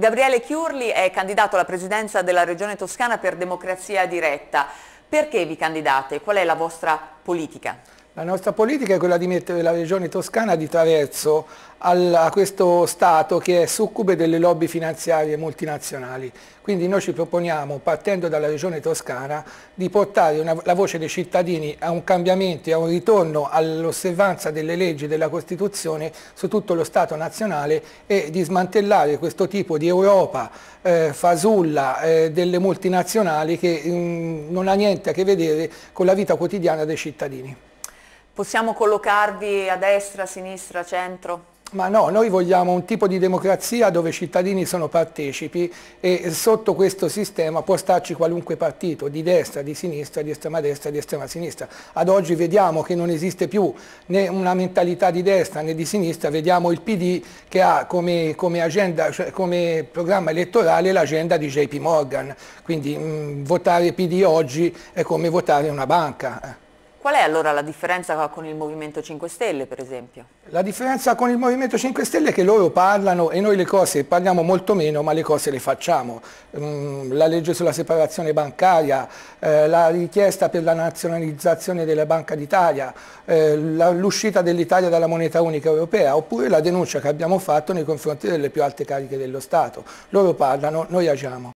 Gabriele Chiurli è candidato alla presidenza della Regione Toscana per Democrazia Diretta. Perché vi candidate? Qual è la vostra politica? La nostra politica è quella di mettere la regione toscana di traverso a questo Stato che è succube delle lobby finanziarie multinazionali. Quindi noi ci proponiamo, partendo dalla regione toscana, di portare una, la voce dei cittadini a un cambiamento, e a un ritorno all'osservanza delle leggi della Costituzione su tutto lo Stato nazionale e di smantellare questo tipo di Europa eh, fasulla eh, delle multinazionali che mh, mm, non ha niente a che vedere con la vita quotidiana dei cittadini. Possiamo collocarvi a destra, a sinistra, a centro? Ma no, noi vogliamo un tipo di democrazia dove i cittadini sono partecipi e sotto questo sistema può starci qualunque partito, di destra, di sinistra, di estrema destra, di estrema sinistra. Ad oggi vediamo che non esiste più né una mentalità di destra né di sinistra, vediamo il PD che ha come, come, agenda, cioè come programma elettorale l'agenda di JP Morgan, quindi mh, votare PD oggi è come votare una banca. Qual è allora la differenza con il Movimento 5 Stelle per esempio? La differenza con il Movimento 5 Stelle è che loro parlano e noi le cose parliamo molto meno ma le cose le facciamo. Mm, la legge sulla separazione bancaria, eh, la richiesta per la nazionalizzazione della Banca d'Italia, eh, l'uscita dell'Italia dalla moneta unica europea oppure la denuncia che abbiamo fatto nei confronti delle più alte cariche dello Stato. Loro parlano, noi agiamo.